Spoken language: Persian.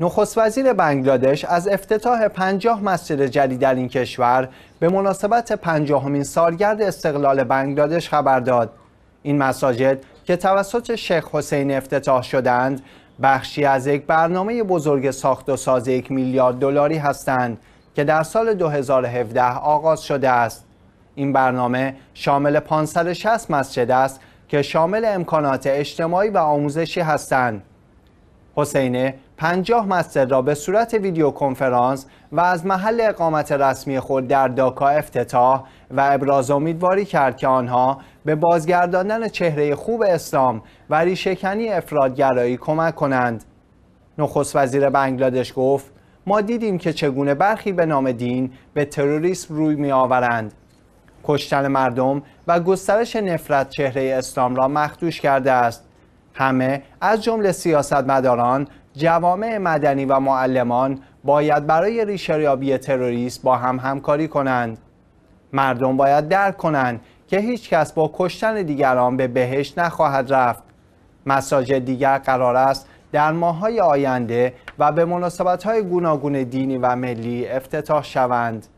نخست وزیر بنگلادش از افتتاح پنجاه مسجد جدید در این کشور به مناسبت پنجاهمین سالگرد استقلال بنگلادش خبر داد این مساجد که توسط شیخ حسین افتتاح شدند بخشی از یک برنامه بزرگ ساخت و ساز یک میلیارد دلاری هستند که در سال 2017 آغاز شده است این برنامه شامل 560 مسجد است که شامل امکانات اجتماعی و آموزشی هستند حسینه 50 مستر را به صورت ویدیو کنفرانس و از محل اقامت رسمی خود در داکا افتتاح و ابراز امیدواری کرد که آنها به بازگرداندن چهره خوب اسلام و ریشکنی افرادگرایی کمک کنند. نخست وزیر بنگلادش گفت ما دیدیم که چگونه برخی به نام دین به تروریسم روی می آورند. کشتن مردم و گسترش نفرت چهره اسلام را مخدوش کرده است. همه از جمله سیاستمداران جوامع مدنی و معلمان باید برای ریشهیابی تروریست با هم همکاری کنند مردم باید درک کنند که هیچ کس با کشتن دیگران به بهشت نخواهد رفت مساجد دیگر قرار است در ماه‌های آینده و به مناسبت‌های گوناگون دینی و ملی افتتاح شوند